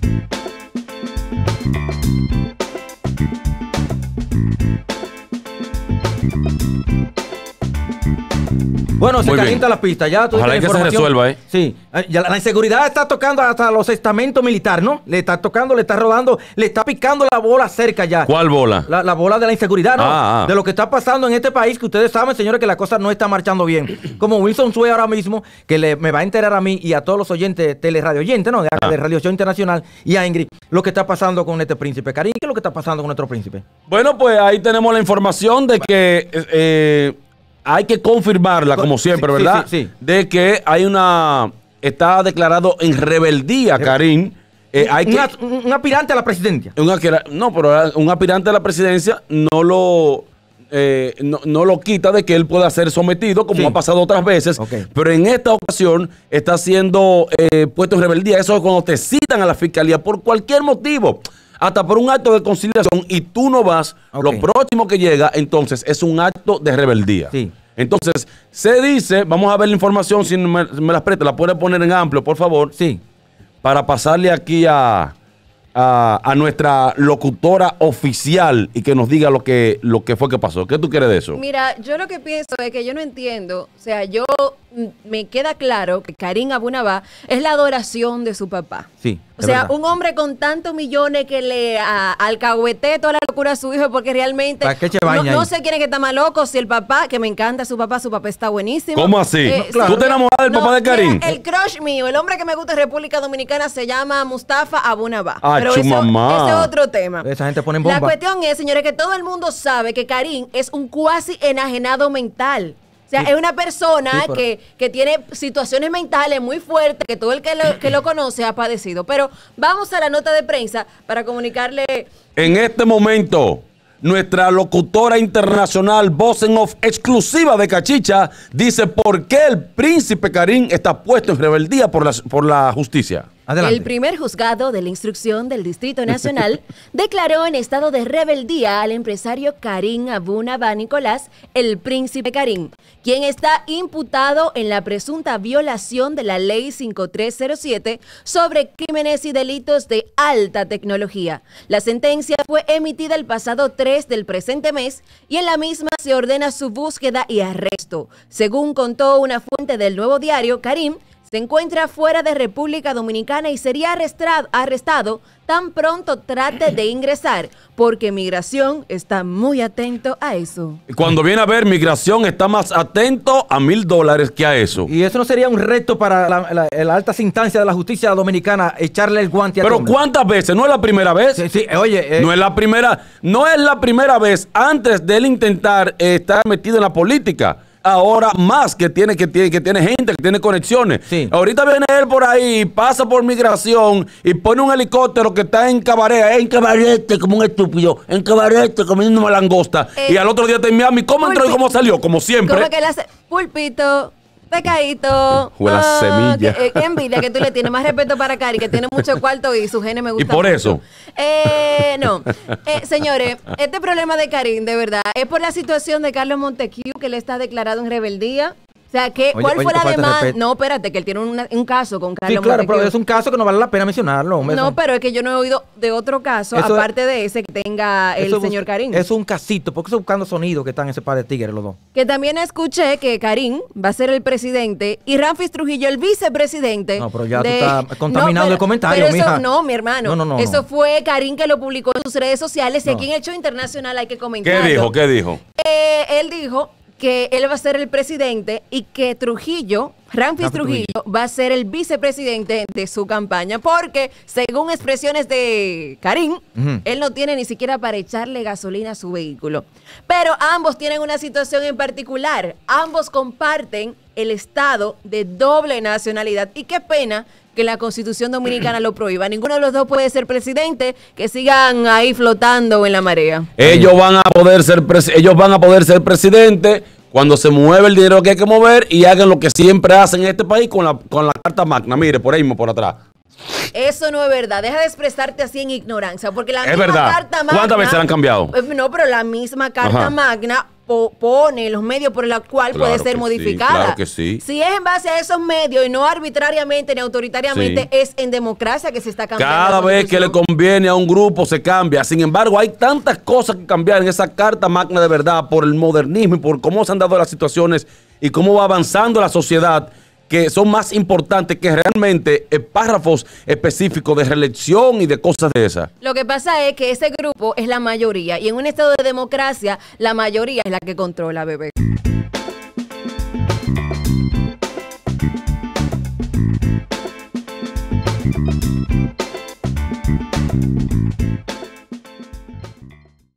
Música Bueno, se calienta la pista, ya tú que se resuelva, ¿eh? Sí, eh, la inseguridad está tocando hasta los estamentos militares, ¿no? Le está tocando, le está rodando, le está picando la bola cerca ya. ¿Cuál bola? La, bola de la inseguridad, ¿no? Ah, ah. De lo que está pasando en este país, que ustedes saben, señores, que la cosa no está marchando bien. Como Wilson Sue ahora mismo, que me va a enterar a mí y a todos los oyentes, teleradio oyentes, ¿no? De, ah. Radioción Internacional y a Ingrid, lo que está pasando con este príncipe. Karim, ¿qué es lo que está pasando con nuestro príncipe? Bueno, pues ahí tenemos la información de que... Eh, eh, hay que confirmarla, como siempre, ¿verdad? Sí, sí, De que hay una. Está declarado en rebeldía, eh, Karim. Eh, hay un, aspirante a la presidencia. no, pero un aspirante a la presidencia no lo. Eh, no, lo quita de que él pueda ser sometido, como ha pasado otras veces. Pero en esta ocasión está siendo puesto en rebeldía. Eso es cuando te citan a la fiscalía por cualquier motivo hasta por un acto de conciliación y tú no vas, lo próximo que llega, entonces es un acto de rebeldía. Sí. Entonces, se dice, vamos a ver la información, si me, me las la puede poner en amplio, por favor. Sí. Para pasarle aquí a, nuestra locutora oficial y que nos diga lo que, lo que fue que pasó. ¿Qué tú quieres de eso? Mira, yo lo que pienso es que yo no entiendo, o sea, yo mm, me queda claro que Karim Abunabá es la adoración de su papá. Sí. O sea, un hombre con tantos millones que le alcahuete toda la locura a su hijo porque realmente no, sé quién es que está más loco, si el papá, que me encanta su papá, su papá está buenísimo. ¿Cómo así? Eh, ¿Tú te enamoras del papá de Karim? el crush mío, el hombre que me gusta en República Dominicana se llama Mustafa Abunabá. Ah, Pero eso es otro tema. Esa gente pone en bomba. La cuestión es, señores, que todo el mundo sabe que Karim es un cuasi enajenado mental sea, es una persona que, tiene situaciones mentales muy fuertes, que todo el que lo, conoce ha padecido. Pero vamos a la nota de prensa para comunicarle. En este momento, nuestra locutora internacional, voz en off exclusiva de Cachicha, dice por qué el príncipe Karim está puesto en rebeldía por por la justicia. El primer juzgado de la instrucción del Distrito Nacional declaró en estado de rebeldía al empresario Karim Abunaba Nicolás, el príncipe Karim, quien está imputado en la presunta violación de la ley 5307 sobre crímenes y delitos de alta tecnología. La sentencia fue emitida el pasado 3 del presente mes y en la misma se ordena su búsqueda y arresto. Según contó una fuente del nuevo diario, Karim se encuentra fuera de República Dominicana y sería arrestado, tan pronto trate de ingresar, porque Migración está muy atento a eso. Cuando viene a ver, Migración está más atento a mil dólares que a eso. Y eso no sería un reto para la, alta instancia de la justicia dominicana echarle el guante a Pero ¿cuántas veces? ¿No es la primera vez? Sí, sí oye. Eh. No es la primera, no es la primera vez antes de él intentar estar metido en la política ahora más que tiene, que tiene, que tiene gente, que tiene conexiones. Ahorita viene él por ahí, pasa por migración y pone un helicóptero que está en cabaret, en cabarete como un estúpido, en cabarete comiendo una langosta. y eh, al otro día está en Miami, ¿cómo entró y cómo salió? Como siempre. que hace... Pulpito, Pecadito. O ah, eh, Qué, envidia que tú le tienes. Más respeto para Karin, que tiene mucho cuarto y su genes me gusta. ¿Y por eso? Eh, no. Eh, señores, este problema de Karim, de verdad, es por la situación de Carlos Montecchio, que le está declarado en rebeldía. O sea, ¿cuál fue la demanda? No, espérate, que él tiene un caso con Sí, claro, pero es un caso que no vale la pena mencionarlo, No, pero es que yo no he oído de otro caso, aparte de ese que tenga el señor Karim. Es un casito, porque estoy buscando sonido que están ese par de tigres los dos. Que también escuché que Karim va a ser el presidente y Ramfis Trujillo el vicepresidente. No, pero ya tú estás contaminando el comentario, pero eso, No, mi hermano. No, no, no, Eso fue Karim que lo publicó en sus redes sociales y aquí en el show internacional hay que comentarlo. ¿Qué dijo? ¿Qué dijo? Eh, él dijo que él va a ser el presidente y que Trujillo, Ramfis Trujillo, va a ser el vicepresidente de su campaña, porque según expresiones de Karim, él no tiene ni siquiera para echarle gasolina a su vehículo. Pero ambos tienen una situación en particular, ambos comparten el estado de doble nacionalidad. Y qué pena que la constitución dominicana lo prohíba. Ninguno de los dos puede ser presidente, que sigan ahí flotando en la marea. Ellos van a poder ser, ellos van a poder ser presidente, cuando se mueve el dinero que hay que mover y hagan lo que siempre hacen en este país con la, con la carta magna. Mire, por ahí mismo, por atrás. Eso no es verdad. Deja de expresarte así en ignorancia. Porque la es verdad. ¿Cuántas veces la han cambiado? Eh, no, pero la misma carta magna pone, los medios por los cuales puede ser modificada. claro que sí. Si es en base a esos medios y no arbitrariamente ni autoritariamente, es en democracia que se está cambiando. Cada vez que le conviene a un grupo se cambia. Sin embargo, hay tantas cosas que cambiar en esa carta magna de verdad por el modernismo y por cómo se han dado las situaciones y cómo va avanzando la sociedad que son más importantes que realmente párrafos específicos de reelección y de cosas de esas. Lo que pasa es que ese grupo es la mayoría y en un estado de democracia la mayoría es la que controla, bebé.